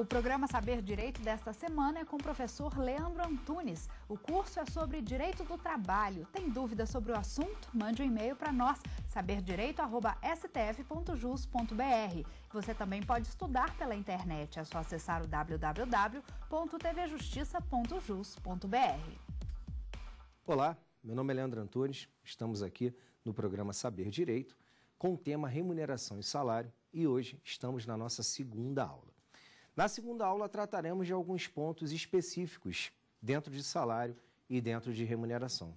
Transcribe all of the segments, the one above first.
O programa Saber Direito desta semana é com o professor Leandro Antunes. O curso é sobre direito do trabalho. Tem dúvidas sobre o assunto? Mande um e-mail para nós, saberdireito.stf.jus.br. Você também pode estudar pela internet. É só acessar o www.tvjustiça.jus.br. Olá, meu nome é Leandro Antunes. Estamos aqui no programa Saber Direito com o tema Remuneração e Salário e hoje estamos na nossa segunda aula. Na segunda aula, trataremos de alguns pontos específicos dentro de salário e dentro de remuneração.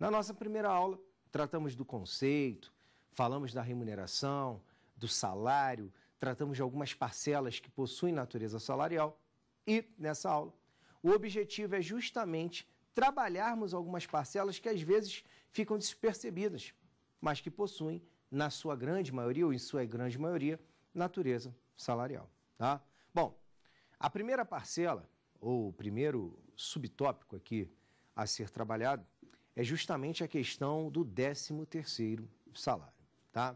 Na nossa primeira aula, tratamos do conceito, falamos da remuneração, do salário, tratamos de algumas parcelas que possuem natureza salarial e, nessa aula, o objetivo é justamente trabalharmos algumas parcelas que às vezes ficam despercebidas, mas que possuem, na sua grande maioria ou em sua grande maioria, natureza salarial. Tá? Bom, a primeira parcela, ou o primeiro subtópico aqui a ser trabalhado, é justamente a questão do 13º salário, tá?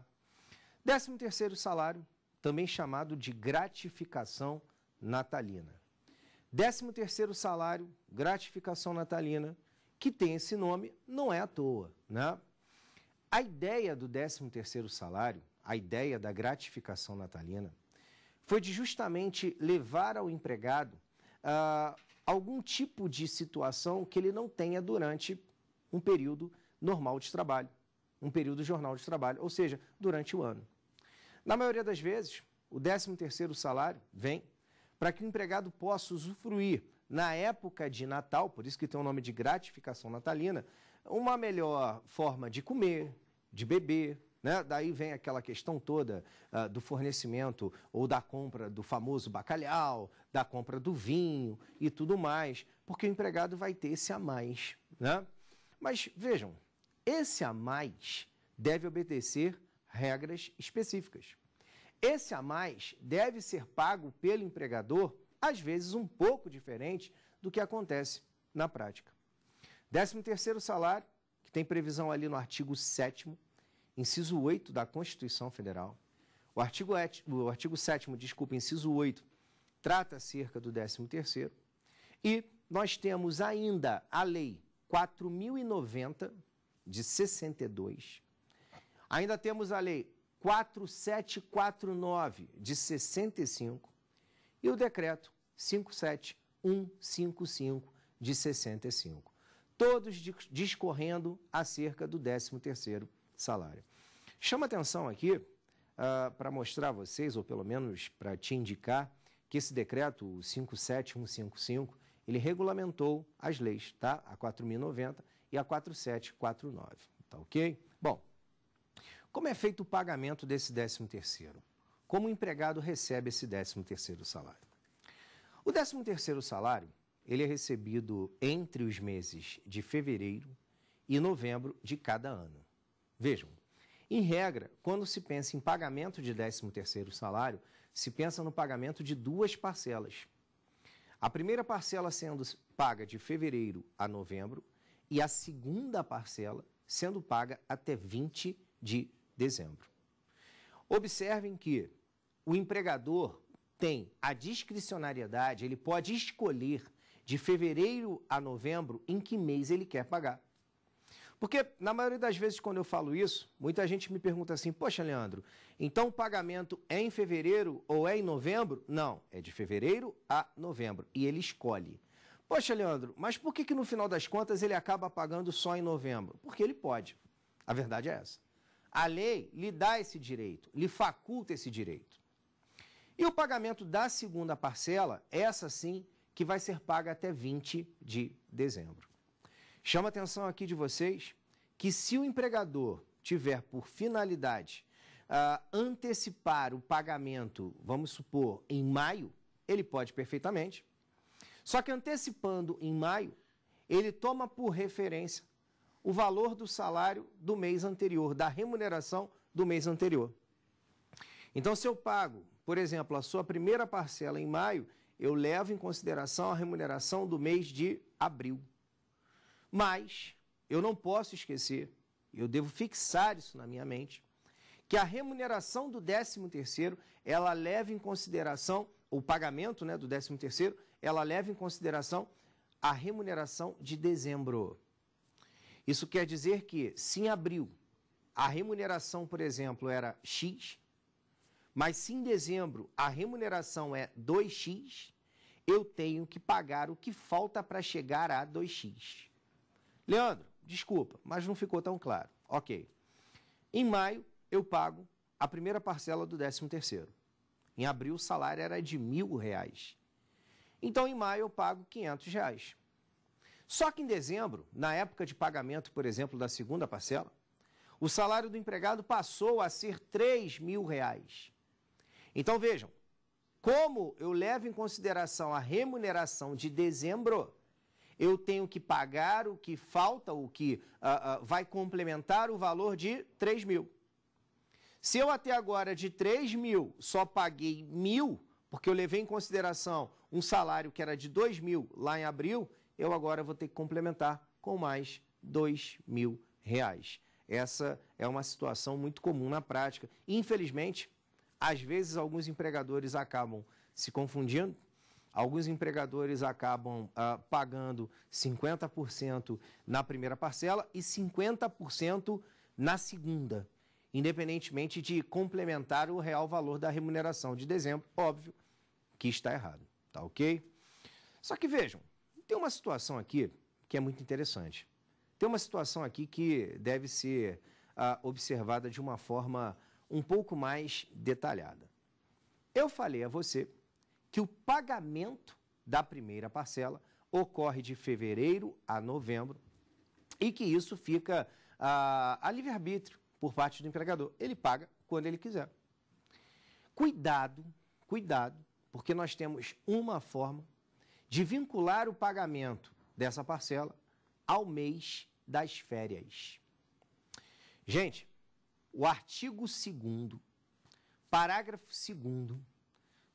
13º salário, também chamado de gratificação natalina. 13º salário, gratificação natalina, que tem esse nome, não é à toa, né? A ideia do 13º salário, a ideia da gratificação natalina, foi de justamente levar ao empregado ah, algum tipo de situação que ele não tenha durante um período normal de trabalho, um período jornal de trabalho, ou seja, durante o ano. Na maioria das vezes, o 13º salário vem para que o empregado possa usufruir na época de Natal, por isso que tem o nome de gratificação natalina, uma melhor forma de comer, de beber, né? Daí vem aquela questão toda uh, do fornecimento ou da compra do famoso bacalhau, da compra do vinho e tudo mais, porque o empregado vai ter esse a mais. Né? Mas vejam, esse a mais deve obedecer regras específicas. Esse a mais deve ser pago pelo empregador, às vezes um pouco diferente do que acontece na prática. 13 terceiro salário, que tem previsão ali no artigo 7 inciso 8 da Constituição Federal. O artigo, o artigo 7 desculpa, inciso 8, trata acerca do 13º. E nós temos ainda a Lei 4.090, de 62. Ainda temos a Lei 4749, de 65. E o Decreto 57155, de 65. Todos discorrendo acerca do 13º salário. Chama atenção aqui uh, ah, para mostrar a vocês, ou pelo menos para te indicar, que esse decreto, o 57155, ele regulamentou as leis, tá? A 4090 e a 4749, tá ok? Bom, como é feito o pagamento desse 13 terceiro? Como o empregado recebe esse 13 terceiro salário? O 13 terceiro salário, ele é recebido entre os meses de fevereiro e novembro de cada ano. Vejam, em regra, quando se pensa em pagamento de 13º salário, se pensa no pagamento de duas parcelas. A primeira parcela sendo paga de fevereiro a novembro e a segunda parcela sendo paga até 20 de dezembro. Observem que o empregador tem a discricionariedade, ele pode escolher de fevereiro a novembro em que mês ele quer pagar. Porque, na maioria das vezes, quando eu falo isso, muita gente me pergunta assim: Poxa, Leandro, então o pagamento é em fevereiro ou é em novembro? Não, é de fevereiro a novembro. E ele escolhe. Poxa, Leandro, mas por que, que no final das contas ele acaba pagando só em novembro? Porque ele pode. A verdade é essa. A lei lhe dá esse direito, lhe faculta esse direito. E o pagamento da segunda parcela, essa sim, que vai ser paga até 20 de dezembro. Chama a atenção aqui de vocês que se o empregador tiver por finalidade uh, antecipar o pagamento, vamos supor, em maio, ele pode perfeitamente. Só que antecipando em maio, ele toma por referência o valor do salário do mês anterior, da remuneração do mês anterior. Então, se eu pago, por exemplo, a sua primeira parcela em maio, eu levo em consideração a remuneração do mês de abril. Mas eu não posso esquecer, eu devo fixar isso na minha mente, que a remuneração do 13 terceiro ela leva em consideração, o pagamento né, do 13 terceiro ela leva em consideração a remuneração de dezembro. Isso quer dizer que, se em abril a remuneração, por exemplo, era X, mas se em dezembro a remuneração é 2X, eu tenho que pagar o que falta para chegar a 2X. Leandro, desculpa, mas não ficou tão claro. Ok. Em maio, eu pago a primeira parcela do 13º. Em abril, o salário era de mil reais. Então, em maio, eu pago 500 reais. Só que em dezembro, na época de pagamento, por exemplo, da segunda parcela, o salário do empregado passou a ser 3 mil reais. Então, vejam, como eu levo em consideração a remuneração de dezembro, eu tenho que pagar o que falta, o que uh, uh, vai complementar o valor de 3 mil. Se eu até agora de 3 mil só paguei mil, porque eu levei em consideração um salário que era de 2 mil lá em abril, eu agora vou ter que complementar com mais 2 mil reais. Essa é uma situação muito comum na prática. Infelizmente, às vezes alguns empregadores acabam se confundindo Alguns empregadores acabam ah, pagando 50% na primeira parcela e 50% na segunda, independentemente de complementar o real valor da remuneração de dezembro. Óbvio que está errado, tá ok? Só que vejam, tem uma situação aqui que é muito interessante. Tem uma situação aqui que deve ser ah, observada de uma forma um pouco mais detalhada. Eu falei a você que o pagamento da primeira parcela ocorre de fevereiro a novembro e que isso fica a, ah, a livre-arbítrio por parte do empregador. Ele paga quando ele quiser. Cuidado, cuidado, porque nós temos uma forma de vincular o pagamento dessa parcela ao mês das férias. Gente, o artigo 2 parágrafo 2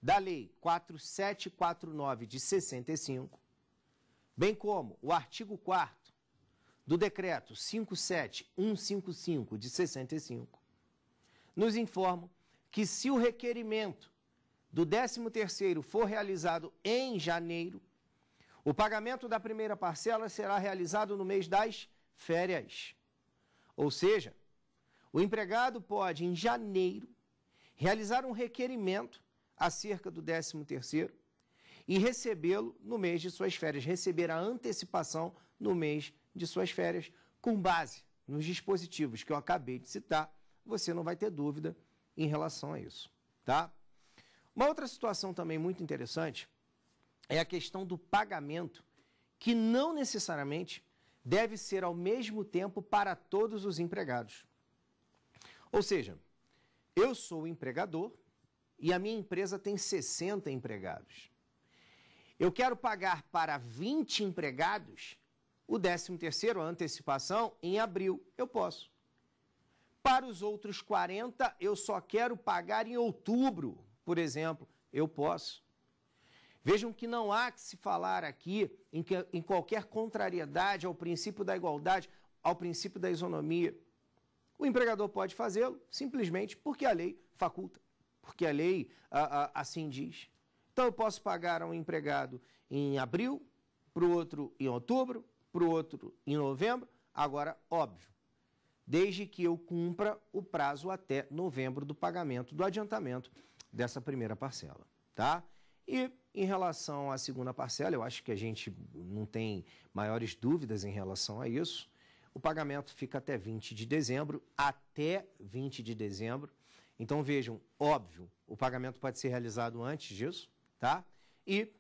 da Lei 4749 de 65, bem como o artigo 4 do Decreto 57155 de 65, nos informam que se o requerimento do 13º for realizado em janeiro, o pagamento da primeira parcela será realizado no mês das férias. Ou seja, o empregado pode, em janeiro, realizar um requerimento acerca do 13º e recebê-lo no mês de suas férias, receber a antecipação no mês de suas férias, com base nos dispositivos que eu acabei de citar, você não vai ter dúvida em relação a isso, tá? Uma outra situação também muito interessante é a questão do pagamento, que não necessariamente deve ser ao mesmo tempo para todos os empregados. Ou seja, eu sou empregador e a minha empresa tem 60 empregados. Eu quero pagar para 20 empregados o 13º, a antecipação, em abril. Eu posso. Para os outros 40, eu só quero pagar em outubro, por exemplo. Eu posso. Vejam que não há que se falar aqui em, que, em qualquer contrariedade ao princípio da igualdade, ao princípio da isonomia. O empregador pode fazê-lo simplesmente porque a lei faculta porque a lei a, a, assim diz. Então eu posso pagar a um empregado em abril, para o outro em outubro, para o outro em novembro. Agora, óbvio, desde que eu cumpra o prazo até novembro do pagamento do adiantamento dessa primeira parcela, tá? E em relação à segunda parcela, eu acho que a gente não tem maiores dúvidas em relação a isso. O pagamento fica até 20 de dezembro, até 20 de dezembro. Então vejam, óbvio, o pagamento pode ser realizado antes disso, tá? E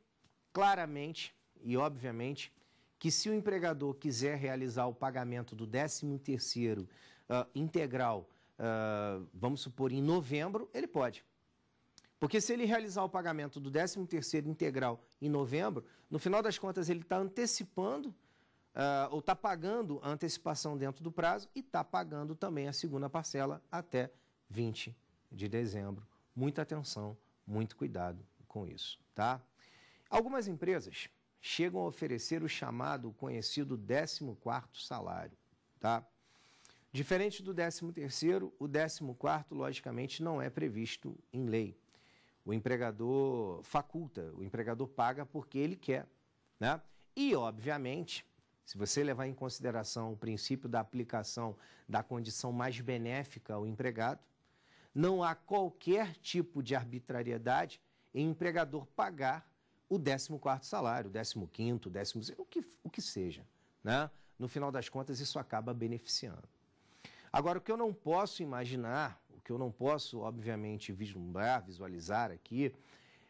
claramente e obviamente que se o empregador quiser realizar o pagamento do 13º uh, ah, integral, uh, vamos supor, em novembro, ele pode. Porque se ele realizar o pagamento do 13º integral em novembro, no final das contas ele está antecipando uh, ou está pagando a antecipação dentro do prazo e está pagando também a segunda parcela até 20 de dezembro. Muita atenção, muito cuidado com isso, tá? Algumas empresas chegam a oferecer o chamado conhecido 14º salário, tá? Diferente do 13º, o 14º logicamente não é previsto em lei. O empregador faculta, o empregador paga porque ele quer, né? E obviamente, se você levar em consideração o princípio da aplicação da condição mais benéfica ao empregado, não há qualquer tipo de arbitrariedade em empregador pagar o 14 salário, 15 16 o que, o que seja. Né? No final das contas, isso acaba beneficiando. Agora, o que eu não posso imaginar, o que eu não posso, obviamente, vislumbrar, visualizar aqui,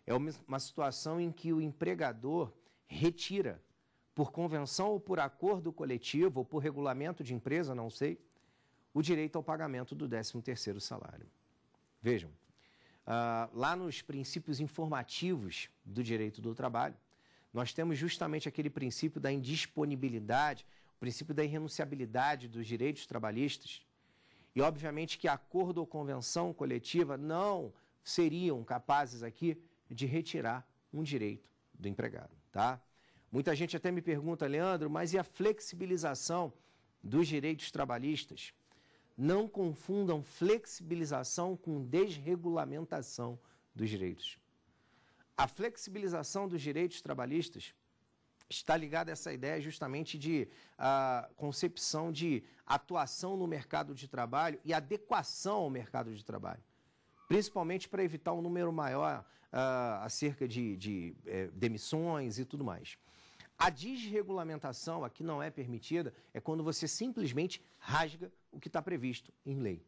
é uma situação em que o empregador retira, por convenção ou por acordo coletivo, ou por regulamento de empresa, não sei, o direito ao pagamento do 13 salário. Vejam, ah, lá nos princípios informativos do direito do trabalho, nós temos justamente aquele princípio da indisponibilidade, o princípio da irrenunciabilidade dos direitos trabalhistas. E, obviamente, que acordo ou convenção coletiva não seriam capazes aqui de retirar um direito do empregado, tá? Muita gente até me pergunta, Leandro, mas e a flexibilização dos direitos trabalhistas? não confundam flexibilização com desregulamentação dos direitos. A flexibilização dos direitos trabalhistas está ligada a essa ideia justamente de a concepção de atuação no mercado de trabalho e adequação ao mercado de trabalho, principalmente para evitar um número maior uh, acerca de, de eh, demissões e tudo mais. A desregulamentação aqui não é permitida, é quando você simplesmente rasga o que está previsto em lei.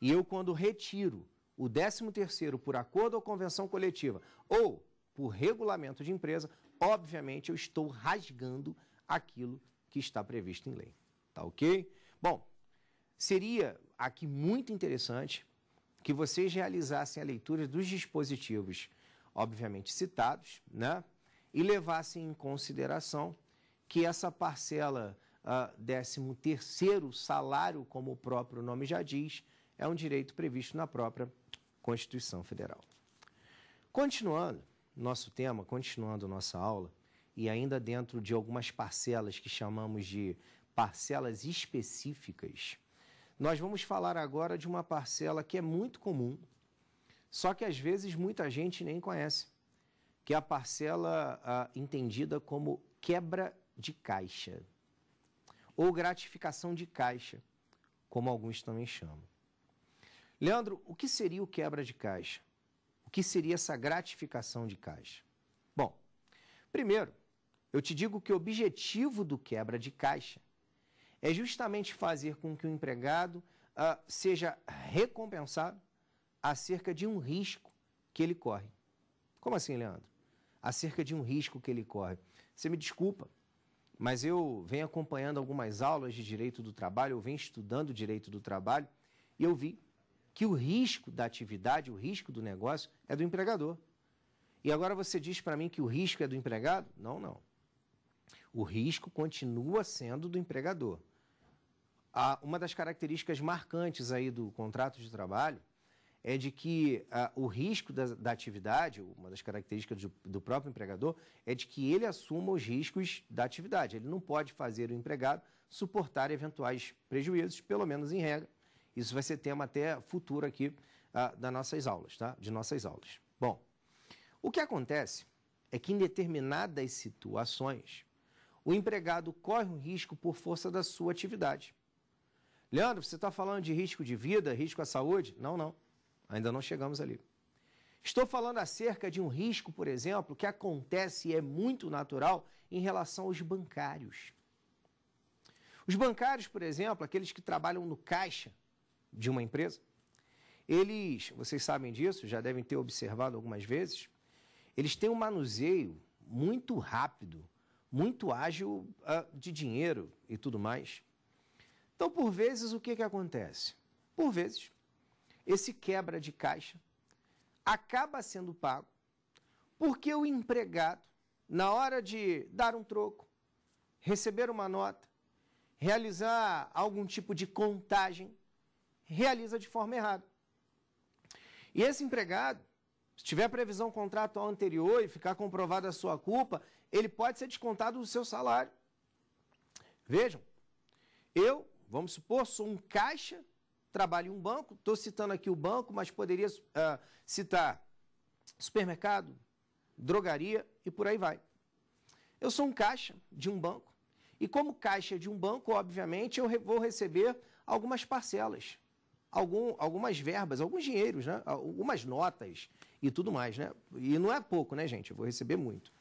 E eu, quando retiro o 13º por acordo ou convenção coletiva ou por regulamento de empresa, obviamente eu estou rasgando aquilo que está previsto em lei. Tá ok? Bom, seria aqui muito interessante que vocês realizassem a leitura dos dispositivos, obviamente citados, né? E levassem em consideração que essa parcela 13º salário, como o próprio nome já diz, é um direito previsto na própria Constituição Federal. Continuando nosso tema, continuando nossa aula, e ainda dentro de algumas parcelas que chamamos de parcelas específicas, nós vamos falar agora de uma parcela que é muito comum, só que às vezes muita gente nem conhece, que é a parcela ah, entendida como quebra de caixa ou gratificação de caixa, como alguns também chamam. Leandro, o que seria o quebra de caixa? O que seria essa gratificação de caixa? Bom, primeiro, eu te digo que o objetivo do quebra de caixa é justamente fazer com que o empregado uh, seja recompensado acerca de um risco que ele corre. Como assim, Leandro? Acerca de um risco que ele corre. Você me desculpa, mas eu venho acompanhando algumas aulas de direito do trabalho, eu venho estudando direito do trabalho, e eu vi que o risco da atividade, o risco do negócio é do empregador. E agora você diz para mim que o risco é do empregado? Não, não. O risco continua sendo do empregador. uma das características marcantes aí do contrato de trabalho é de que ah, o risco da, da, atividade, uma das características do, do, próprio empregador, é de que ele assuma os riscos da atividade. Ele não pode fazer o empregado suportar eventuais prejuízos, pelo menos em regra. Isso vai ser tema até futuro aqui ah, das nossas aulas, tá? De nossas aulas. Bom, o que acontece é que em determinadas situações o empregado corre um risco por força da sua atividade. Leandro, você está falando de risco de vida, risco à saúde? Não, não. Ainda não chegamos ali. Estou falando acerca de um risco, por exemplo, que acontece e é muito natural em relação aos bancários. Os bancários, por exemplo, aqueles que trabalham no caixa de uma empresa, eles, vocês sabem disso, já devem ter observado algumas vezes, eles têm um manuseio muito rápido, muito ágil ah, de dinheiro e tudo mais. Então, por vezes, o que, que acontece? Por vezes, esse quebra de caixa acaba sendo pago porque o empregado, na hora de dar um troco, receber uma nota, realizar algum tipo de contagem, realiza de forma errada. E esse empregado, se tiver previsão contratual anterior e ficar comprovada a sua culpa, ele pode ser descontado do seu salário. Vejam, eu, vamos supor, sou um caixa trabalha em um banco, estou citando aqui o banco, mas poderia uh, citar supermercado, drogaria e por aí vai. Eu sou um caixa de um banco e, como caixa de um banco, obviamente, eu vou receber algumas parcelas, algum, algumas verbas, alguns dinheiros, né? algumas notas e tudo mais. Né? E não é pouco, né, gente? Eu vou receber muito.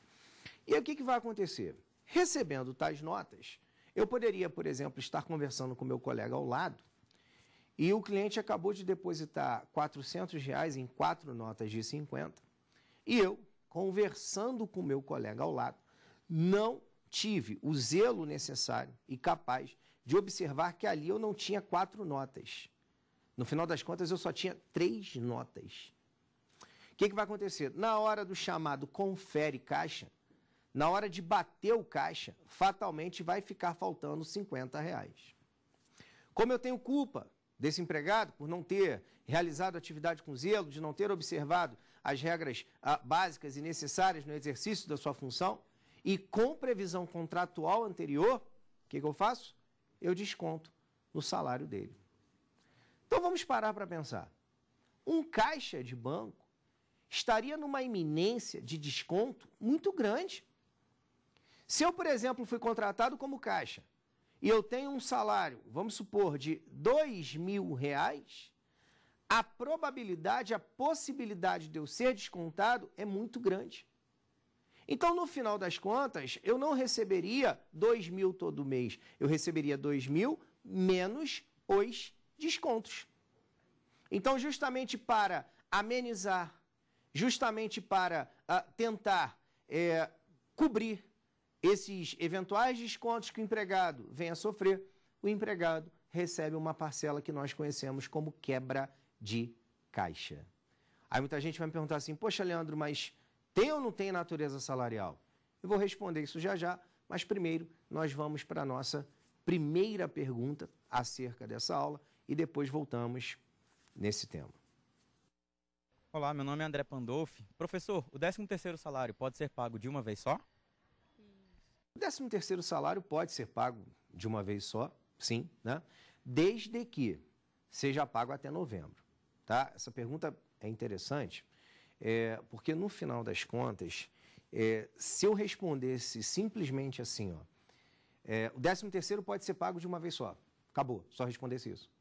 E o que, que vai acontecer? Recebendo tais notas, eu poderia, por exemplo, estar conversando com meu colega ao lado e o cliente acabou de depositar 400 reais em quatro notas de 50 e eu, conversando com meu colega ao lado, não tive o zelo necessário e capaz de observar que ali eu não tinha quatro notas. No final das contas, eu só tinha três notas. O que, que vai acontecer? Na hora do chamado confere caixa, na hora de bater o caixa, fatalmente vai ficar faltando 50 reais. Como eu tenho culpa desempregado por não ter realizado atividade com zelo, de não ter observado as regras ah, básicas e necessárias no exercício da sua função, e com previsão contratual anterior, o que, que eu faço? Eu desconto no salário dele. Então vamos parar para pensar. Um caixa de banco estaria numa iminência de desconto muito grande. Se eu, por exemplo, fui contratado como caixa e eu tenho um salário, vamos supor, de dois mil reais, a probabilidade, a possibilidade de eu ser descontado é muito grande. Então, no final das contas, eu não receberia dois mil todo mês, eu receberia dois mil menos os descontos. Então, justamente para amenizar, justamente para uh, tentar eh, cobrir esses eventuais descontos que o empregado venha a sofrer, o empregado recebe uma parcela que nós conhecemos como quebra de caixa. Aí muita gente vai me perguntar assim: Poxa, Leandro, mas tem ou não tem natureza salarial? Eu vou responder isso já já, mas primeiro nós vamos para a nossa primeira pergunta acerca dessa aula e depois voltamos nesse tema. Olá, meu nome é André Pandolfi. Professor, o 13 salário pode ser pago de uma vez só? O 13 terceiro salário pode ser pago de uma vez só, sim, né? desde que seja pago até novembro. Tá? Essa pergunta é interessante, é, porque no final das contas, é, se eu respondesse simplesmente assim, ó, é, o 13 terceiro pode ser pago de uma vez só, acabou, só respondesse isso.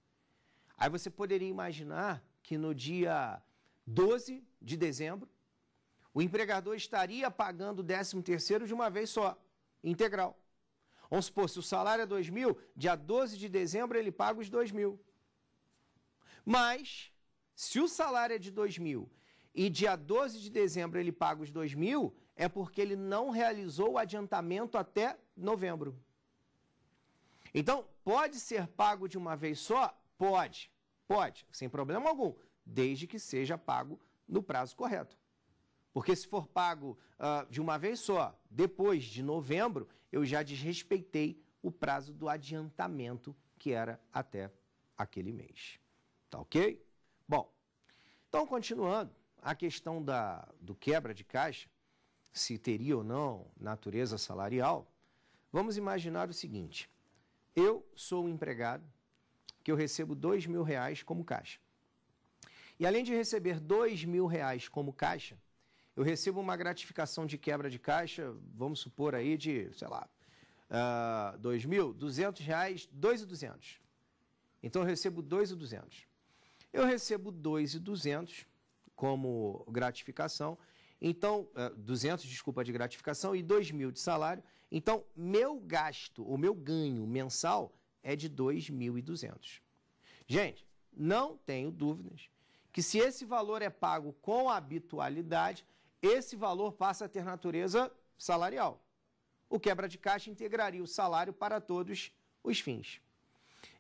Aí você poderia imaginar que no dia 12 de dezembro, o empregador estaria pagando o 13 terceiro de uma vez só integral. Vamos supor, se o salário é 2 mil, dia 12 de dezembro ele paga os 2 mil. Mas, se o salário é de 2 mil e dia 12 de dezembro ele paga os 2 mil, é porque ele não realizou o adiantamento até novembro. Então, pode ser pago de uma vez só? Pode, pode, sem problema algum, desde que seja pago no prazo correto. Porque se for pago uh, de uma vez só, depois de novembro, eu já desrespeitei o prazo do adiantamento, que era até aquele mês. Tá ok? Bom, então continuando, a questão da, do quebra de caixa, se teria ou não natureza salarial, vamos imaginar o seguinte: eu sou um empregado que eu recebo dois mil reais como caixa. E além de receber dois mil reais como caixa, eu recebo uma gratificação de quebra de caixa, vamos supor aí de, sei lá, uh, ah, 2 mil, 200 reais, 2,200. Então eu recebo 2,200. Eu recebo 2,200 como gratificação, então, 200, ah, desculpa, de gratificação e 2 mil de salário. Então, meu gasto, o meu ganho mensal é de 2.200. Gente, não tenho dúvidas que se esse valor é pago com habitualidade, esse valor passa a ter natureza salarial. O quebra de caixa integraria o salário para todos os fins.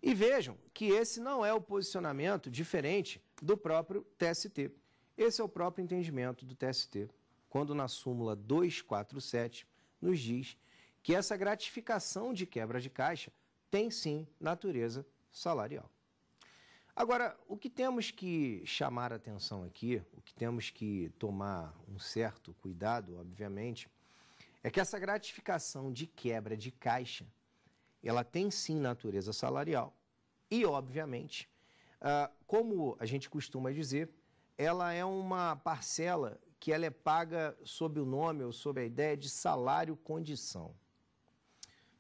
E vejam que esse não é o posicionamento diferente do próprio TST. Esse é o próprio entendimento do TST, quando na súmula 247 nos diz que essa gratificação de quebra de caixa tem sim natureza salarial. Agora, o que temos que chamar atenção aqui, o que temos que tomar um certo cuidado, obviamente, é que essa gratificação de quebra de caixa, ela tem sim natureza salarial. E, obviamente, uh, como a gente costuma dizer, ela é uma parcela que ela é paga sob o nome ou sob a ideia de salário-condição.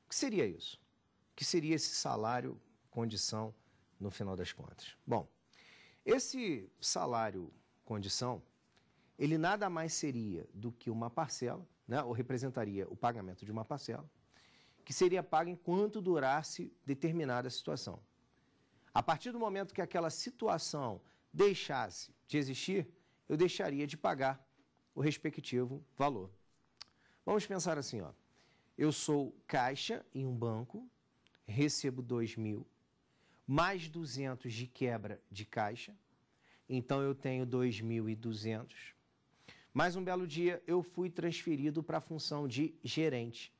O que seria isso? O que seria esse salário-condição? no final das contas. Bom, esse salário condição, ele nada mais seria do que uma parcela, né, ou representaria o pagamento de uma parcela, que seria paga enquanto durasse determinada situação. A partir do momento que aquela situação deixasse de existir, eu deixaria de pagar o respectivo valor. Vamos pensar assim, ó. Eu sou caixa em um banco, recebo dois mil mais 200 de quebra de caixa, então eu tenho 2.200. Mais um belo dia eu fui transferido para a função de gerente.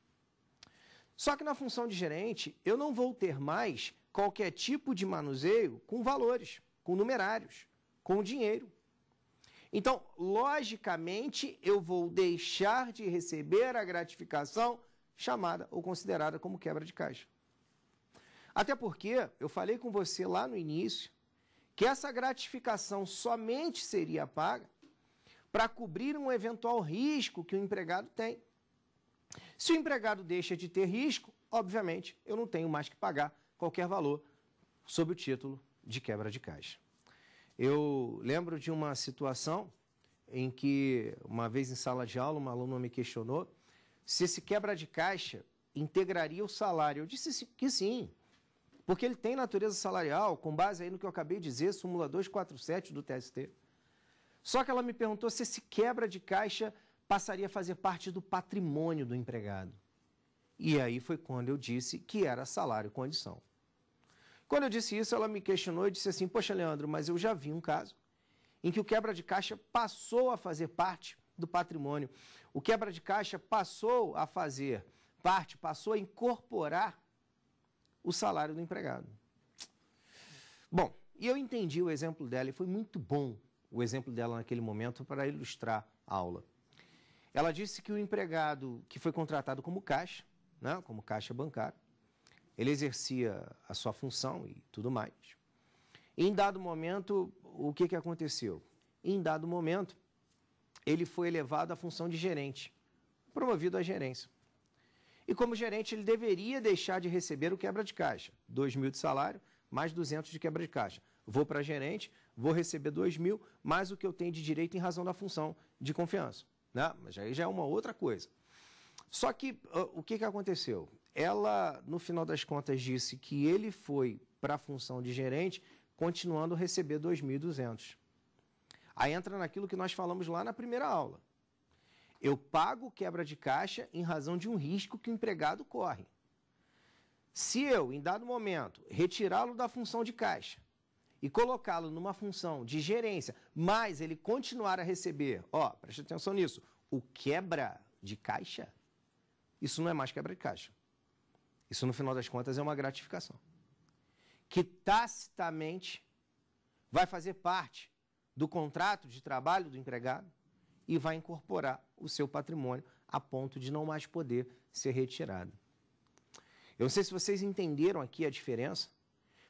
Só que na função de gerente eu não vou ter mais qualquer tipo de manuseio com valores, com numerários, com dinheiro. Então, logicamente, eu vou deixar de receber a gratificação chamada ou considerada como quebra de caixa. Até porque eu falei com você lá no início que essa gratificação somente seria paga para cobrir um eventual risco que o empregado tem. Se o empregado deixa de ter risco, obviamente eu não tenho mais que pagar qualquer valor sob o título de quebra de caixa. Eu lembro de uma situação em que, uma vez em sala de aula, uma aluna me questionou se esse quebra de caixa integraria o salário. Eu disse que sim, porque ele tem natureza salarial, com base aí no que eu acabei de dizer, súmula 247 do TST. Só que ela me perguntou se esse quebra de caixa passaria a fazer parte do patrimônio do empregado. E aí foi quando eu disse que era salário condição. Quando eu disse isso, ela me questionou e disse assim: Poxa, Leandro, mas eu já vi um caso em que o quebra de caixa passou a fazer parte do patrimônio. O quebra de caixa passou a fazer parte, passou a incorporar o salário do empregado. Bom, e eu entendi o exemplo dela e foi muito bom o exemplo dela naquele momento para ilustrar a aula. Ela disse que o empregado que foi contratado como caixa, né, como caixa bancário, ele exercia a sua função e tudo mais. Em dado momento, o que, que aconteceu? Em dado momento, ele foi elevado à função de gerente, promovido à gerência. E como gerente, ele deveria deixar de receber o quebra de caixa. 2 mil de salário, mais 200 de quebra de caixa. Vou para gerente, vou receber 2 mil, mais o que eu tenho de direito em razão da função de confiança. Né? Mas aí já é uma outra coisa. Só que ah, o que, que aconteceu? Ela, no final das contas, disse que ele foi para a função de gerente, continuando a receber 2.200. Aí entra naquilo que nós falamos lá na primeira aula. Eu pago quebra de caixa em razão de um risco que o empregado corre. Se eu, em dado momento, retirá-lo da função de caixa e colocá-lo numa função de gerência, mas ele continuar a receber, ó, preste atenção nisso, o quebra de caixa, isso não é mais quebra de caixa. Isso, no final das contas, é uma gratificação. Que tacitamente vai fazer parte do contrato de trabalho do empregado e vai incorporar o seu patrimônio a ponto de não mais poder ser retirado. Eu não sei se vocês entenderam aqui a diferença,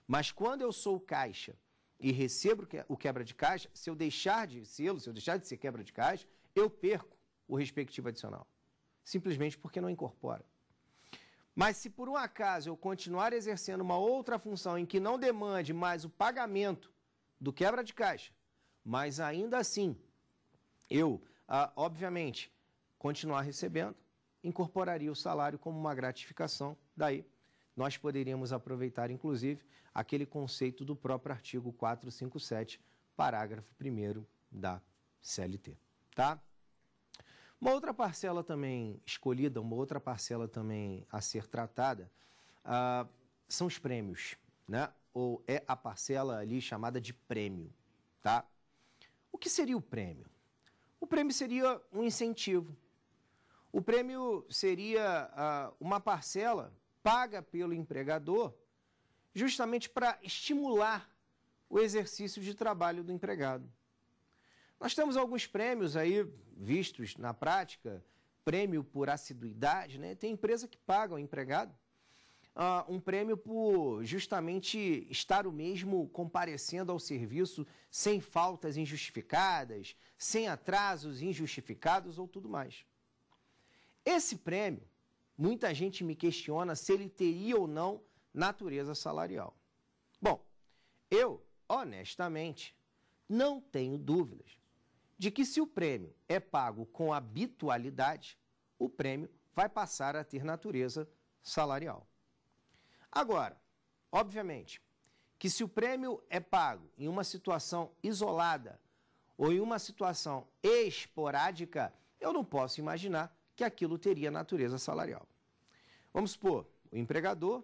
mas quando eu sou caixa e recebo o quebra de caixa, se eu deixar de sê se eu deixar de ser quebra de caixa, eu perco o respectivo adicional, simplesmente porque não incorpora. Mas se por um acaso eu continuar exercendo uma outra função em que não demande mais o pagamento do quebra de caixa, mas ainda assim eu, ah, obviamente, continuar recebendo, incorporaria o salário como uma gratificação, daí nós poderíamos aproveitar, inclusive, aquele conceito do próprio artigo 457, parágrafo 1 da CLT. Tá? Uma outra parcela também escolhida, uma outra parcela também a ser tratada, ah, são os prêmios, né? Ou é a parcela ali chamada de prêmio, tá? O que seria o prêmio? O prêmio seria um incentivo. O prêmio seria uh, uma parcela paga pelo empregador justamente para estimular o exercício de trabalho do empregado. Nós temos alguns prêmios aí vistos na prática, prêmio por assiduidade, né? Tem empresa que paga o empregado uh, um prêmio por justamente estar o mesmo comparecendo ao serviço sem faltas injustificadas, sem atrasos injustificados ou tudo mais. Esse prêmio, muita gente me questiona se ele teria ou não natureza salarial. Bom, eu, honestamente, não tenho dúvidas de que se o prêmio é pago com habitualidade, o prêmio vai passar a ter natureza salarial. Agora, obviamente, que se o prêmio é pago em uma situação isolada ou em uma situação esporádica, eu não posso imaginar que aquilo teria natureza salarial. Vamos supor, o empregador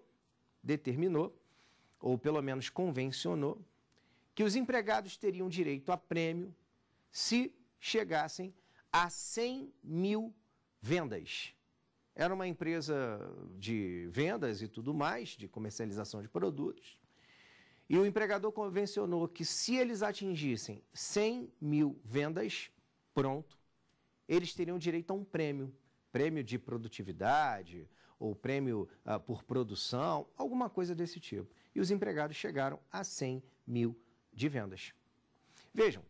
determinou, ou pelo menos convencionou, que os empregados teriam direito a prêmio se chegassem a 100 mil vendas. Era uma empresa de vendas e tudo mais, de comercialização de produtos. E o empregador convencionou que se eles atingissem 100 mil vendas, pronto, eles teriam direito a um prêmio. Prêmio de produtividade ou prêmio ah, por produção, alguma coisa desse tipo. E os empregados chegaram a 100 mil de vendas. Vejam,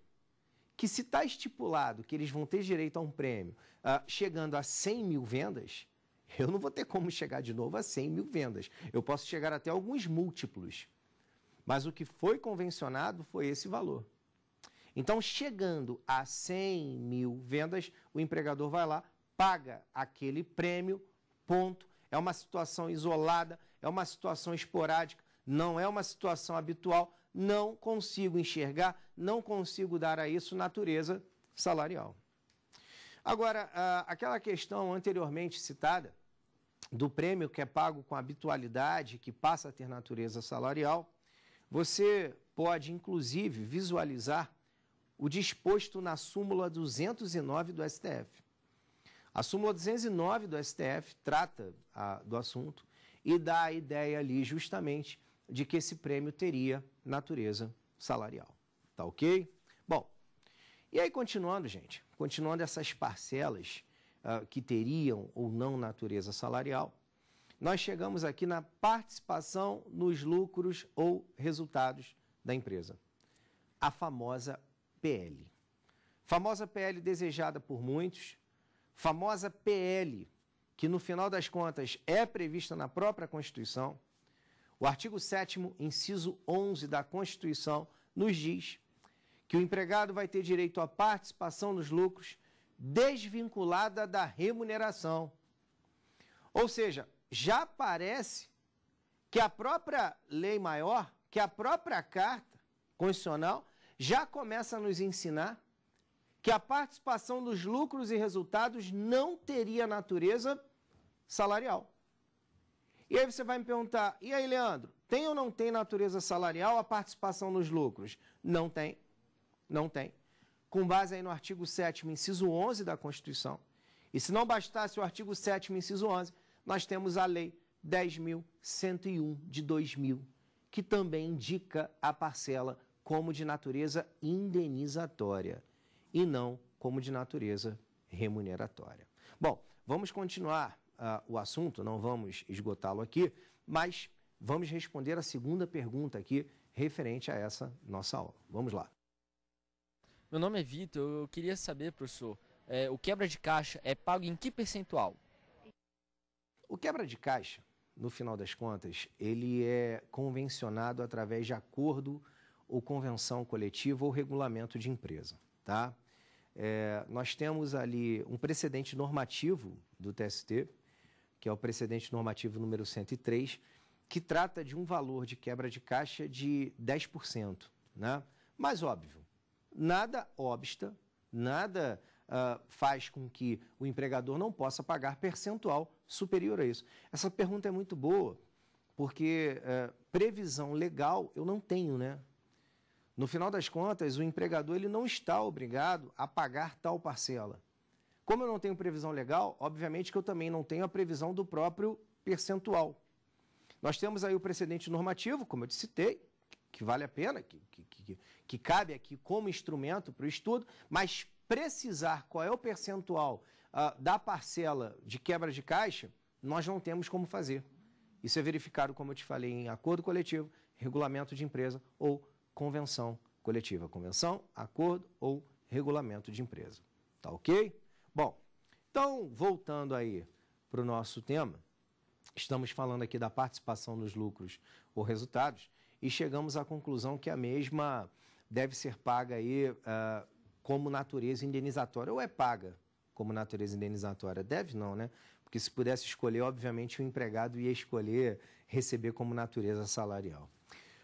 que se está estipulado que eles vão ter direito a um prêmio ah, chegando a 100 mil vendas, eu não vou ter como chegar de novo a 100 mil vendas. Eu posso chegar até alguns múltiplos. Mas o que foi convencionado foi esse valor. Então, chegando a 100 mil vendas, o empregador vai lá, paga aquele prêmio, ponto. É uma situação isolada, é uma situação esporádica, não é uma situação habitual. Não consigo enxergar, não consigo dar a isso natureza salarial. Agora, ah, aquela questão anteriormente citada do prêmio que é pago com habitualidade, que passa a ter natureza salarial, você pode, inclusive, visualizar o disposto na súmula 209 do STF. A súmula 209 do STF trata a, ah, do assunto e dá a ideia ali justamente de que esse prêmio teria natureza salarial. Tá ok? E aí, continuando, gente, continuando essas parcelas uh, que teriam ou não natureza salarial, nós chegamos aqui na participação nos lucros ou resultados da empresa. A famosa PL. Famosa PL desejada por muitos, famosa PL que no final das contas é prevista na própria Constituição. O artigo 7 inciso 11 da Constituição nos diz que o empregado vai ter direito à participação nos lucros desvinculada da remuneração. Ou seja, já parece que a própria lei maior, que a própria carta constitucional, já começa a nos ensinar que a participação dos lucros e resultados não teria natureza salarial. E aí você vai me perguntar, e aí, Leandro, tem ou não tem natureza salarial a participação nos lucros? Não tem. Não tem. Com base aí no artigo 7 inciso 11 da Constituição. E se não bastasse o artigo 7 inciso 11, nós temos a Lei 10.101 de 2000, que também indica a parcela como de natureza indenizatória e não como de natureza remuneratória. Bom, vamos continuar uh, o assunto, não vamos esgotá-lo aqui, mas vamos responder a segunda pergunta aqui referente a essa nossa aula. Vamos lá. Meu nome é Vitor, eu queria saber, professor, é, o quebra de caixa é pago em que percentual? O quebra de caixa, no final das contas, ele é convencionado através de acordo ou convenção coletiva ou regulamento de empresa, tá? É, nós temos ali um precedente normativo do TST, que é o precedente normativo número 103, que trata de um valor de quebra de caixa de 10%, né? Mais óbvio, nada obsta, nada uh, faz com que o empregador não possa pagar percentual superior a isso. Essa pergunta é muito boa, porque uh, previsão legal eu não tenho, né? No final das contas, o empregador ele não está obrigado a pagar tal parcela. Como eu não tenho previsão legal, obviamente que eu também não tenho a previsão do próprio percentual. Nós temos aí o precedente normativo, como eu te citei, que vale a pena, que, que, que, que cabe aqui como instrumento para o estudo, mas precisar qual é o percentual uh, da parcela de quebra de caixa, nós não temos como fazer. Isso é verificado, como eu te falei, em acordo coletivo, regulamento de empresa ou convenção coletiva. Convenção, acordo ou regulamento de empresa. Tá ok? Bom, então, voltando aí para o nosso tema, estamos falando aqui da participação nos lucros ou resultados e chegamos à conclusão que a mesma deve ser paga aí uh, como natureza indenizatória, ou é paga como natureza indenizatória? Deve não, né? Porque se pudesse escolher, obviamente o empregado ia escolher receber como natureza salarial.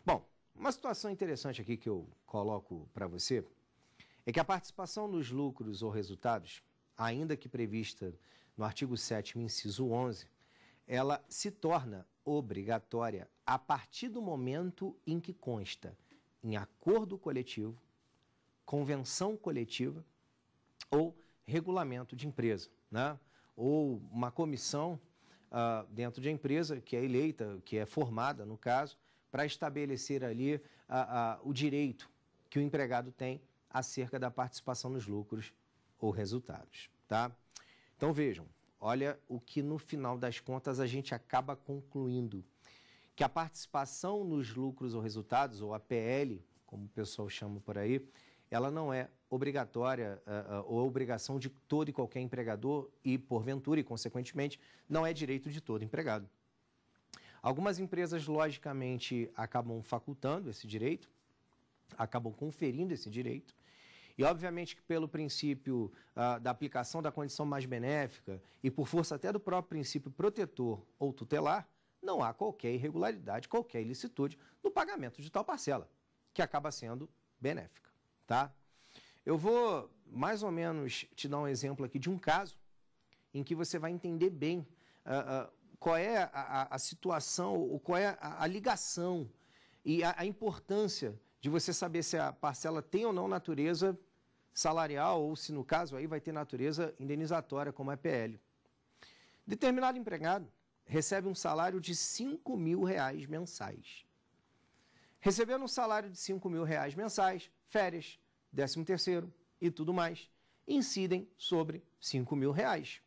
Bom, uma situação interessante aqui que eu coloco para você é que a participação nos lucros ou resultados, ainda que prevista no artigo 7 inciso 11, ela se torna obrigatória a partir do momento em que consta em acordo coletivo, convenção coletiva ou regulamento de empresa, né? ou uma comissão uh, dentro de empresa que é eleita, que é formada, no caso, para estabelecer ali uh, uh, o direito que o empregado tem acerca da participação nos lucros ou resultados. Tá? Então vejam, olha o que no final das contas a gente acaba concluindo: que a participação nos lucros ou resultados, ou a PL, como o pessoal chama por aí, ela não é obrigatória ah, ah, ou é obrigação de todo e qualquer empregador e, porventura e consequentemente, não é direito de todo empregado. Algumas empresas, logicamente, acabam facultando esse direito, acabam conferindo esse direito, e, obviamente, que pelo princípio ah, da aplicação da condição mais benéfica e por força até do próprio princípio protetor ou tutelar, não há qualquer irregularidade, qualquer ilicitude no pagamento de tal parcela, que acaba sendo benéfica. Tá? Eu vou mais ou menos te dar um exemplo aqui de um caso em que você vai entender bem uh, uh, qual é a, a, situação, ou qual é a, a ligação e a, a, importância de você saber se a parcela tem ou não natureza salarial ou, se no caso aí, vai ter natureza indenizatória, como a PL. Determinado empregado recebe um salário de 5 mil reais mensais. Recebendo um salário de 5 mil reais mensais, férias, 13 terceiro e tudo mais, incidem sobre 5 mil reais.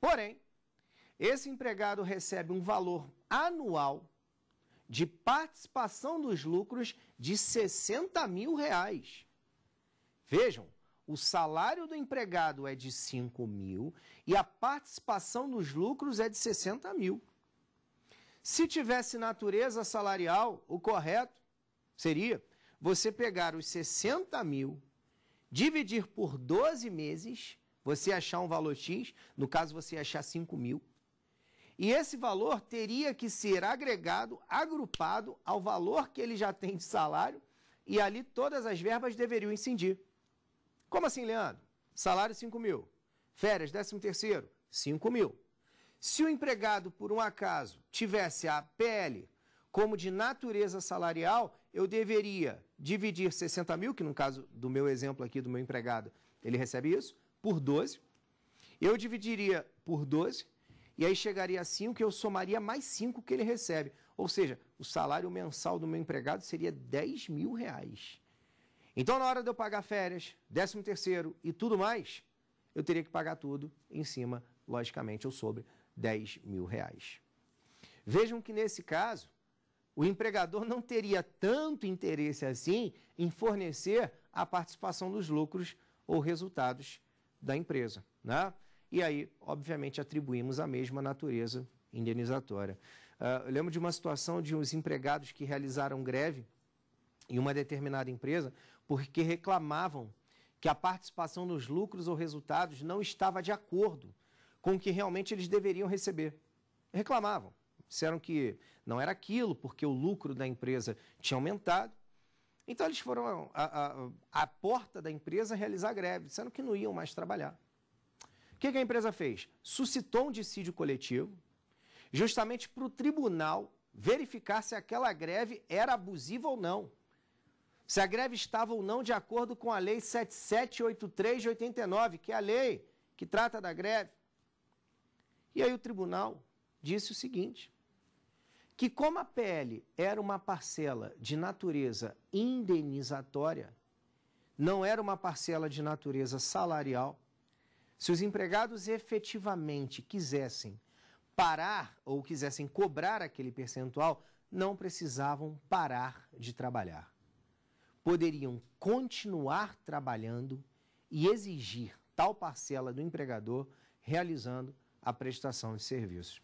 Porém, esse empregado recebe um valor anual de participação dos lucros de 60 mil reais. Vejam, o salário do empregado é de 5 mil e a participação nos lucros é de 60 mil. Se tivesse natureza salarial, o correto seria você pegar os 60 mil, dividir por 12 meses, você achar um valor X, no caso você achar 5 mil, e esse valor teria que ser agregado, agrupado ao valor que ele já tem de salário, e ali todas as verbas deveriam incidir. Como assim, Leandro? Salário 5 mil, férias 13 terceiro, 5 mil. Se o empregado, por um acaso, tivesse a PL como de natureza salarial, eu deveria dividir 60 mil, que no caso do meu exemplo aqui, do meu empregado, ele recebe isso, por 12. Eu dividiria por 12, e aí chegaria a 5, que eu somaria mais 5 que ele recebe. Ou seja, o salário mensal do meu empregado seria 10 mil reais. Então, na hora de eu pagar férias, décimo terceiro e tudo mais, eu teria que pagar tudo em cima, logicamente, ou sobre 10 mil reais. Vejam que nesse caso, o empregador não teria tanto interesse assim em fornecer a participação dos lucros ou resultados da empresa. Né? E aí, obviamente, atribuímos a mesma natureza indenizatória. Uh, eu lembro de uma situação de uns empregados que realizaram greve em uma determinada empresa porque reclamavam que a participação nos lucros ou resultados não estava de acordo com o que realmente eles deveriam receber. Reclamavam. Disseram que não era aquilo, porque o lucro da empresa tinha aumentado. Então eles foram à, porta da empresa realizar greve, disseram que não iam mais trabalhar. O que, que a empresa fez? Suscitou um dissídio coletivo, justamente para o tribunal verificar se aquela greve era abusiva ou não se a greve estava ou não de acordo com a Lei 7783 de 89, que é a lei que trata da greve. E aí o tribunal disse o seguinte: que como a PL era uma parcela de natureza indenizatória, não era uma parcela de natureza salarial, se os empregados efetivamente quisessem parar ou quisessem cobrar aquele percentual, não precisavam parar de trabalhar poderiam continuar trabalhando e exigir tal parcela do empregador realizando a prestação de serviços.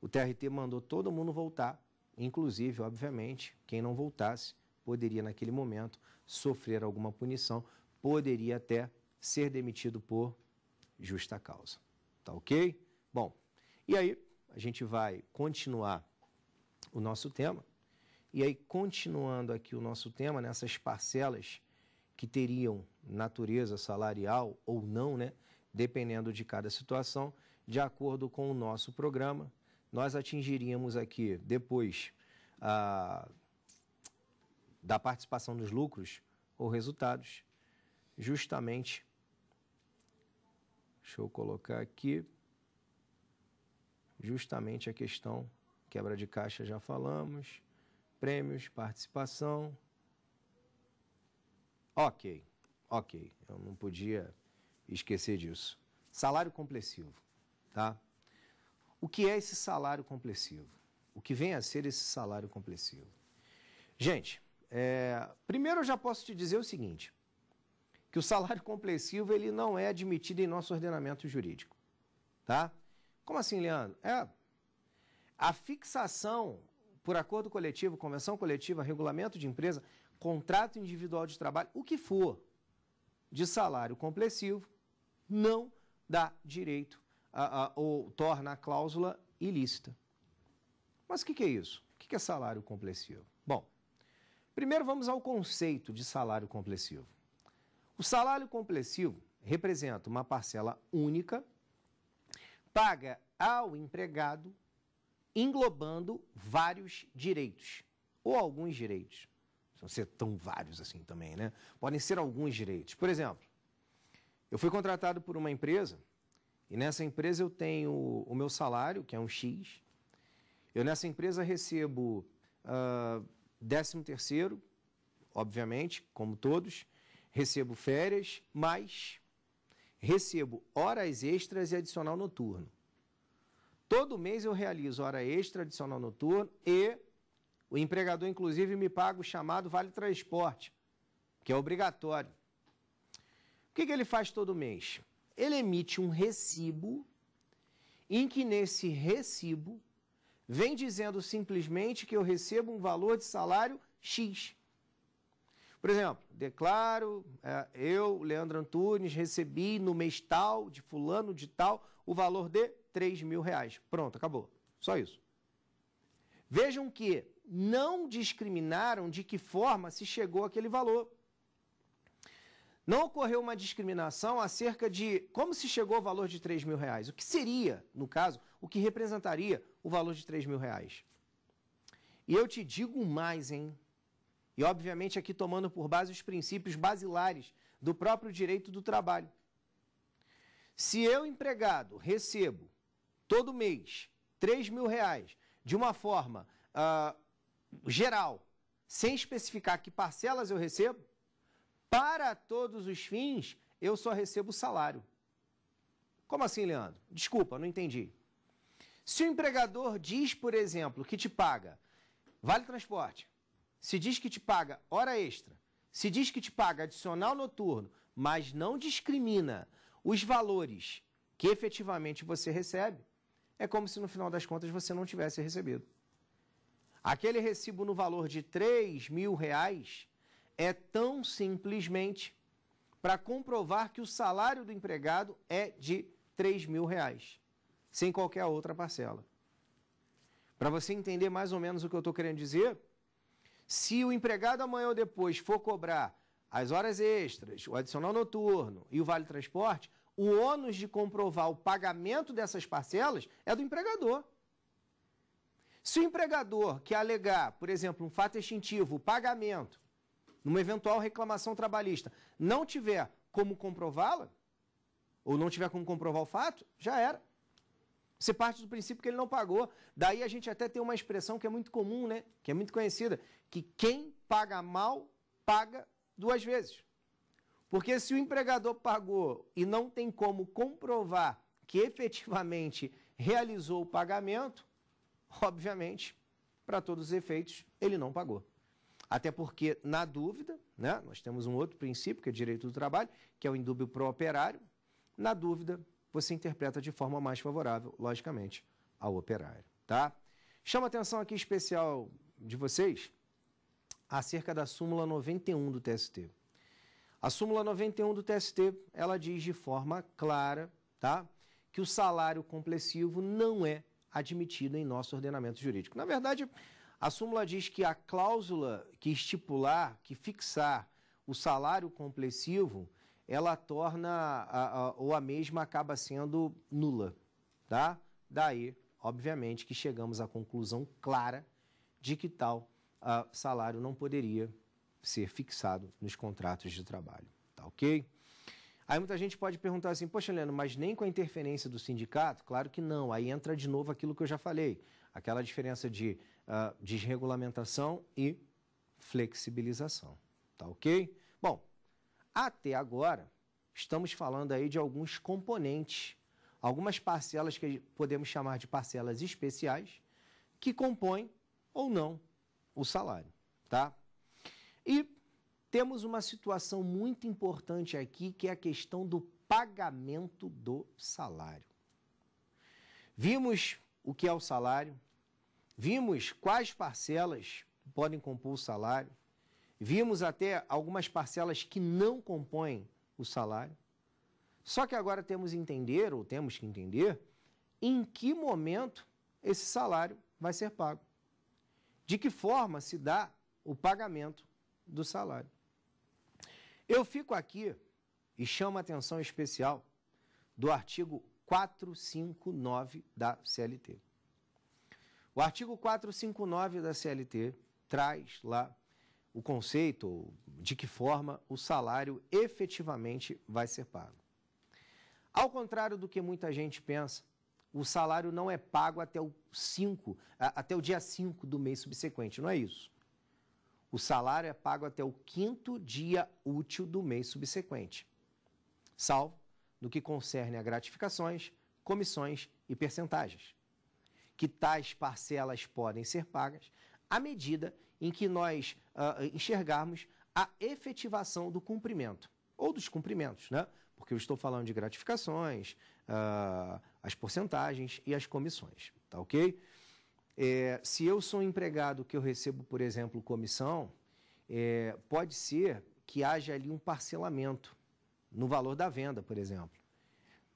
O TRT mandou todo mundo voltar, inclusive, obviamente, quem não voltasse poderia, naquele momento, sofrer alguma punição, poderia até ser demitido por justa causa. Tá ok? Bom, e aí a gente vai continuar o nosso tema e aí, continuando aqui o nosso tema, nessas né, parcelas que teriam natureza salarial ou não, né? Dependendo de cada situação, de acordo com o nosso programa, nós atingiríamos aqui, depois ah, da participação dos lucros ou resultados, justamente. Deixa eu colocar aqui. Justamente a questão quebra de caixa já falamos prêmios, participação. Ok, ok, eu não podia esquecer disso. Salário complessivo, tá? O que é esse salário complessivo? O que vem a ser esse salário complessivo? Gente, é, primeiro eu já posso te dizer o seguinte, que o salário complessivo ele não é admitido em nosso ordenamento jurídico, tá? Como assim, Leandro? É a fixação por acordo coletivo, convenção coletiva, regulamento de empresa, contrato individual de trabalho, o que for de salário complessivo, não dá direito a, a, ou torna a cláusula ilícita. Mas o que, que, é isso? O que, que é salário complessivo? Bom, primeiro vamos ao conceito de salário complessivo. O salário complessivo representa uma parcela única paga ao empregado englobando vários direitos, ou alguns direitos. Não ser tão vários assim também, né? Podem ser alguns direitos. Por exemplo, eu fui contratado por uma empresa e nessa empresa eu tenho o meu salário, que é um X. Eu nessa empresa recebo uh, ah, 13 terceiro, obviamente, como todos. Recebo férias, mas recebo horas extras e adicional noturno. Todo mês eu realizo hora extra, adicional noturno e o empregador, inclusive, me paga o chamado Vale Transporte, que é obrigatório. O que, que ele faz todo mês? Ele emite um recibo em que nesse recibo vem dizendo simplesmente que eu recebo um valor de salário X. Por exemplo, declaro, é, eu, Leandro Antunes, recebi no mês tal, de fulano de tal, o valor de 3 mil reais. Pronto, acabou. Só isso. Vejam que não discriminaram de que forma se chegou aquele valor. Não ocorreu uma discriminação acerca de como se chegou ao valor de 3 mil reais. O que seria, no caso, o que representaria o valor de 3 mil reais. E eu te digo mais, hein? E, obviamente, aqui tomando por base os princípios basilares do próprio direito do trabalho. Se eu, empregado, recebo todo mês 3 mil reais de uma forma uh, geral, sem especificar que parcelas eu recebo, para todos os fins eu só recebo salário. Como assim, Leandro? Desculpa, não entendi. Se o empregador diz, por exemplo, que te paga vale transporte, se diz que te paga hora extra, se diz que te paga adicional noturno, mas não discrimina os valores que efetivamente você recebe, é como se no final das contas você não tivesse recebido. Aquele recibo no valor de 3 mil reais é tão simplesmente para comprovar que o salário do empregado é de 3 mil reais, sem qualquer outra parcela. Para você entender mais ou menos o que eu estou querendo dizer, se o empregado amanhã ou depois for cobrar as horas extras, o adicional noturno e o vale transporte, o ônus de comprovar o pagamento dessas parcelas é do empregador. Se o empregador que alegar, por exemplo, um fato extintivo, o pagamento, numa eventual reclamação trabalhista, não tiver como comprová-la, ou não tiver como comprovar o fato, já era. Você parte do princípio que ele não pagou. Daí a gente até tem uma expressão que é muito comum, né? Que é muito conhecida, que quem paga mal, paga duas vezes. Porque se o empregador pagou e não tem como comprovar que efetivamente realizou o pagamento, obviamente, para todos os efeitos, ele não pagou. Até porque, na dúvida, né, nós temos um outro princípio, que é o direito do trabalho, que é o indúbio pro operário. Na dúvida, você interpreta de forma mais favorável, logicamente, ao operário. Tá? Chama atenção aqui especial de vocês acerca da súmula 91 do TST. A súmula 91 do TST, ela diz de forma clara, tá? Que o salário complessivo não é admitido em nosso ordenamento jurídico. Na verdade, a súmula diz que a cláusula que estipular, que fixar o salário complessivo, ela torna a, a, ou a mesma acaba sendo nula, tá? Daí, obviamente, que chegamos à conclusão clara de que tal a, ah, salário não poderia ser fixado nos contratos de trabalho. Tá ok? Aí muita gente pode perguntar assim, poxa, Leandro, mas nem com a interferência do sindicato? Claro que não. Aí entra de novo aquilo que eu já falei, aquela diferença de uh, desregulamentação e flexibilização. Tá ok? Bom, até agora estamos falando aí de alguns componentes, algumas parcelas que podemos chamar de parcelas especiais, que compõem ou não o salário, tá? E temos uma situação muito importante aqui, que é a questão do pagamento do salário. Vimos o que é o salário, vimos quais parcelas podem compor o salário, vimos até algumas parcelas que não compõem o salário. Só que agora temos que entender, ou temos que entender, em que momento esse salário vai ser pago. De que forma se dá o pagamento do salário. Eu fico aqui e chamo a atenção especial do artigo 459 da CLT. O artigo 459 da CLT traz lá o conceito de que forma o salário efetivamente vai ser pago. Ao contrário do que muita gente pensa, o salário não é pago até o, cinco, até o dia 5 do mês subsequente, não é isso. O salário é pago até o quinto dia útil do mês subsequente, salvo no que concerne a gratificações, comissões e percentagens. Que tais parcelas podem ser pagas à medida em que nós uh, enxergarmos a efetivação do cumprimento ou dos cumprimentos, né? Porque eu estou falando de gratificações, uh, as porcentagens e as comissões, tá ok? é, se eu sou um empregado que eu recebo, por exemplo, comissão, é, pode ser que haja ali um parcelamento no valor da venda, por exemplo.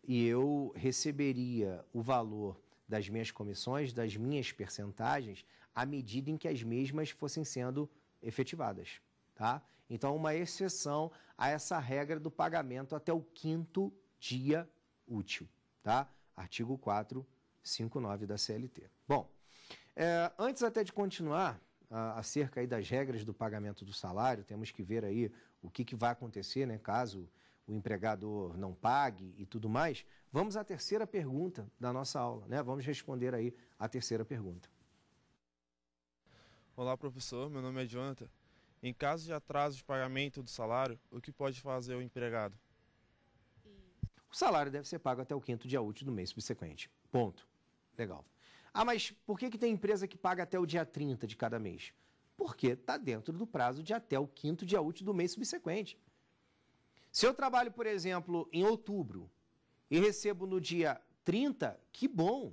E eu receberia o valor das minhas comissões, das minhas percentagens, à medida em que as mesmas fossem sendo efetivadas. Tá? Então, uma exceção a essa regra do pagamento até o quinto dia útil. Tá? Artigo 459 da CLT. Bom, é, antes até de continuar a, acerca aí das regras do pagamento do salário, temos que ver aí o que, que vai acontecer, né, caso o empregador não pague e tudo mais. Vamos à terceira pergunta da nossa aula, né? Vamos responder aí a terceira pergunta. Olá, professor. Meu nome é Jonathan. Em caso de atraso de pagamento do salário, o que pode fazer o empregado? O salário deve ser pago até o quinto dia útil do mês subsequente. Ponto. Legal. Ah, mas por que, que tem empresa que paga até o dia 30 de cada mês? Porque está dentro do prazo de até o quinto dia útil do mês subsequente. Se eu trabalho, por exemplo, em outubro e recebo no dia 30, que bom,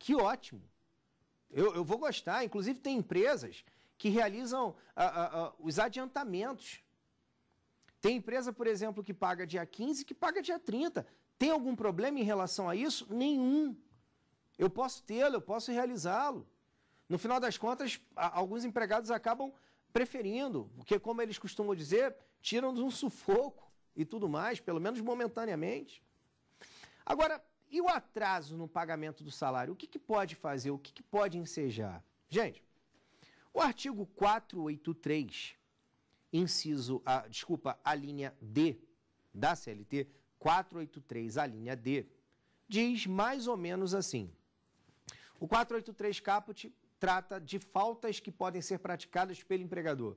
que ótimo. Eu, eu vou gostar. Inclusive, tem empresas que realizam ah, ah, ah, os adiantamentos. Tem empresa, por exemplo, que paga dia 15 que paga dia 30. Tem algum problema em relação a isso? Nenhum. Eu posso tê-lo, eu posso realizá-lo. No final das contas, alguns empregados acabam preferindo, porque, como eles costumam dizer, tiram de um sufoco e tudo mais, pelo menos momentaneamente. Agora, e o atraso no pagamento do salário? O que, que pode fazer? O que, que pode ensejar? Gente, o artigo 483, inciso, a, desculpa, a linha D da CLT, 483, a linha D, diz mais ou menos assim. O 483 caput trata de faltas que podem ser praticadas pelo empregador.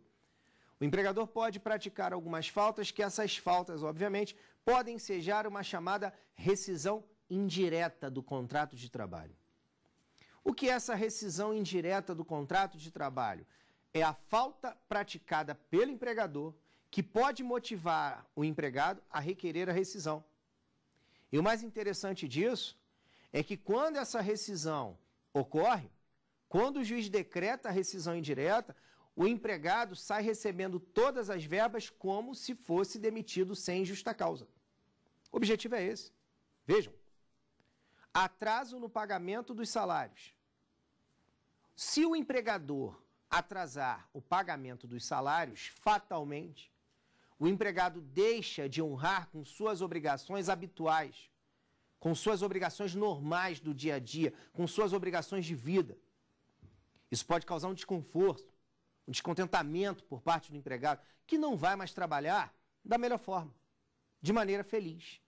O empregador pode praticar algumas faltas, que essas faltas, obviamente, podem sejar uma chamada rescisão indireta do contrato de trabalho. O que é essa rescisão indireta do contrato de trabalho? É a falta praticada pelo empregador que pode motivar o empregado a requerer a rescisão. E o mais interessante disso é que quando essa rescisão ocorre quando o juiz decreta a rescisão indireta, o empregado sai recebendo todas as verbas como se fosse demitido sem justa causa. O objetivo é esse. Vejam. Atraso no pagamento dos salários. Se o empregador atrasar o pagamento dos salários, fatalmente, o empregado deixa de honrar com suas obrigações habituais com suas obrigações normais do dia a dia, com suas obrigações de vida. Isso pode causar um desconforto, um descontentamento por parte do empregado, que não vai mais trabalhar da melhor forma, de maneira feliz.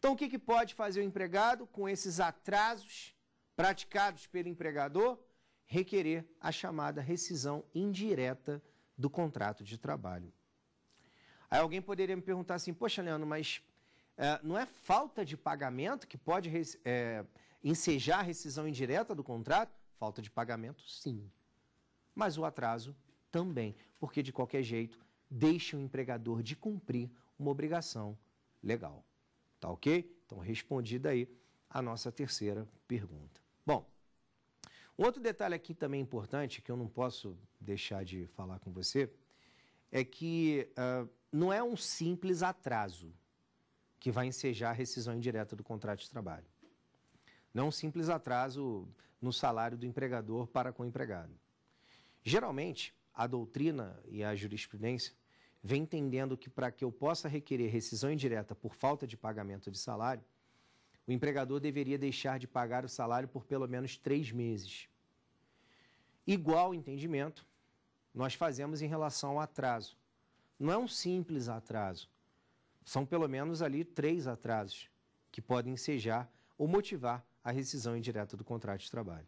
Então, o que, que pode fazer o empregado com esses atrasos praticados pelo empregador? Requerer a chamada rescisão indireta do contrato de trabalho. Aí alguém poderia me perguntar assim: Poxa, Leandro, mas é, não é falta de pagamento que pode é, ensejar a rescisão indireta do contrato? Falta de pagamento, sim. Mas o atraso também, porque de qualquer jeito deixa o empregador de cumprir uma obrigação legal. Tá ok? Então, respondida aí a nossa terceira pergunta. Bom, outro detalhe aqui também importante que eu não posso deixar de falar com você é que uh, não é um simples atraso que vai ensejar a rescisão indireta do contrato de trabalho. Não um simples atraso no salário do empregador para com o empregado. Geralmente, a doutrina e a jurisprudência vem entendendo que para que eu possa requerer rescisão indireta por falta de pagamento de salário, o empregador deveria deixar de pagar o salário por pelo menos três meses. Igual entendimento nós fazemos em relação ao atraso. Não é um simples atraso, são pelo menos ali três atrasos que podem ensejar ou motivar a rescisão indireta do contrato de trabalho.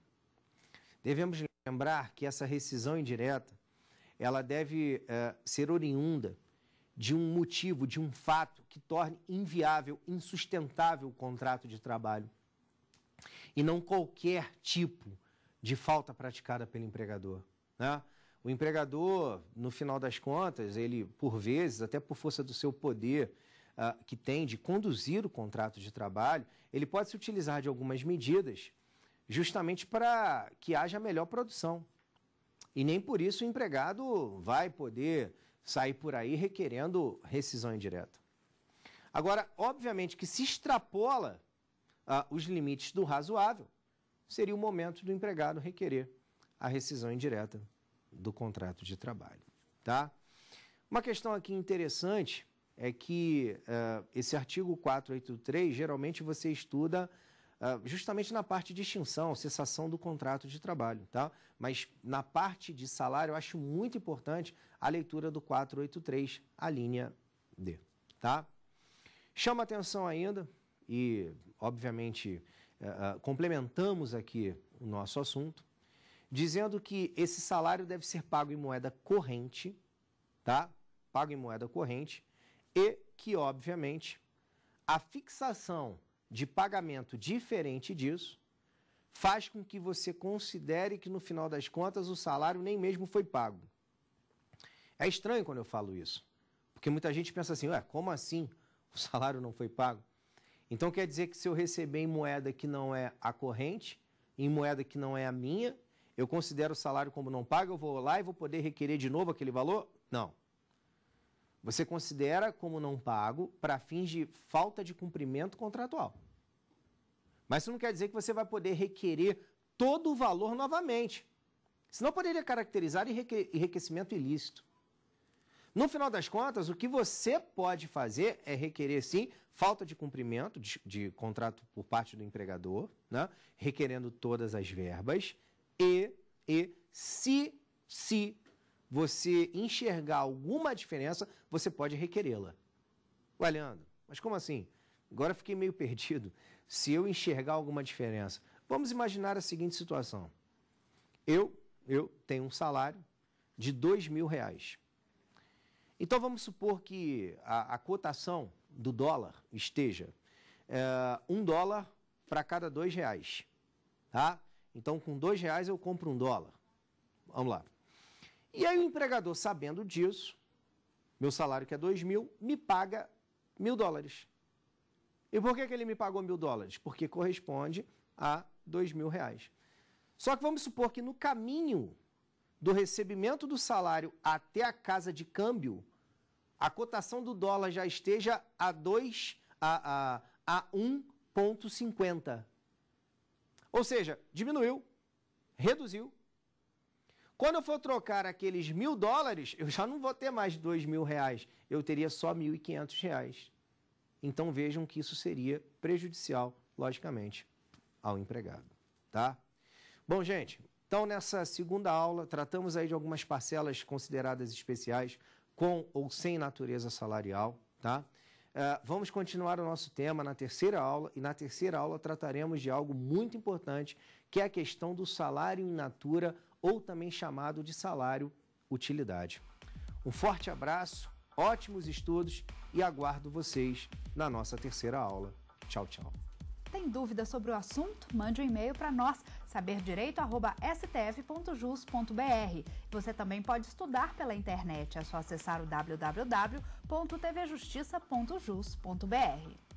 Devemos lembrar que essa rescisão indireta ela deve eh, ser oriunda de um motivo, de um fato que torne inviável, insustentável o contrato de trabalho e não qualquer tipo de falta praticada pelo empregador. Né? O empregador, no final das contas, ele, por vezes, até por força do seu poder, uh, que tem de conduzir o contrato de trabalho, ele pode se utilizar de algumas medidas justamente para que haja melhor produção. E nem por isso o empregado vai poder sair por aí requerendo rescisão indireta. Agora, obviamente que se extrapola uh, os limites do razoável, seria o momento do empregado requerer a rescisão indireta do contrato de trabalho, tá? Uma questão aqui interessante é que uh, esse artigo 483, geralmente você estuda uh, justamente na parte de extinção, cessação do contrato de trabalho, tá? Mas na parte de salário, eu acho muito importante a leitura do 483, a linha D, tá? Chama atenção ainda, e obviamente uh, complementamos aqui o nosso assunto, dizendo que esse salário deve ser pago em moeda corrente, tá? Pago em moeda corrente, e que, obviamente, a fixação de pagamento diferente disso faz com que você considere que no final das contas o salário nem mesmo foi pago. É estranho quando eu falo isso, porque muita gente pensa assim: ué, como assim o salário não foi pago? Então quer dizer que se eu receber em moeda que não é a corrente, em moeda que não é a minha, eu considero o salário como não pago, eu vou lá e vou poder requerer de novo aquele valor? Não você considera como não pago para fins de falta de cumprimento contratual. Mas isso não quer dizer que você vai poder requerer todo o valor novamente. Senão poderia caracterizar enriquecimento ilícito. No final das contas, o que você pode fazer é requerer, sim, falta de cumprimento de, de contrato por parte do empregador, né? requerendo todas as verbas, e, e se, se você enxergar alguma diferença, você pode requerê-la. Ué, Leandro, mas como assim? Agora fiquei meio perdido. Se eu enxergar alguma diferença, vamos imaginar a seguinte situação. Eu, eu tenho um salário de dois mil reais. Então vamos supor que a, a cotação do dólar esteja é, um dólar para cada dois reais, tá? Então com dois reais eu compro um dólar. Vamos lá. E aí o empregador, sabendo disso, meu salário que é 2 mil, me paga mil dólares. E por que, que ele me pagou mil dólares? Porque corresponde a dois mil reais. Só que vamos supor que no caminho do recebimento do salário até a casa de câmbio, a cotação do dólar já esteja a 2 a, a, a 1,50. Ou seja, diminuiu, reduziu quando eu for trocar aqueles mil dólares, eu já não vou ter mais dois mil reais, eu teria só mil e quinhentos reais. Então vejam que isso seria prejudicial, logicamente, ao empregado, tá? Bom, gente, então nessa segunda aula tratamos aí de algumas parcelas consideradas especiais com ou sem natureza salarial, tá? Uh, vamos continuar o nosso tema na terceira aula e na terceira aula trataremos de algo muito importante, que é a questão do salário in natura ou também chamado de salário utilidade. Um forte abraço, ótimos estudos e aguardo vocês na nossa terceira aula. Tchau, tchau. Tem dúvida sobre o assunto? Mande um e-mail para nós, saberdireito.stf.jus.br. Você também pode estudar pela internet. É só acessar o www.tvjustiça.jus.br.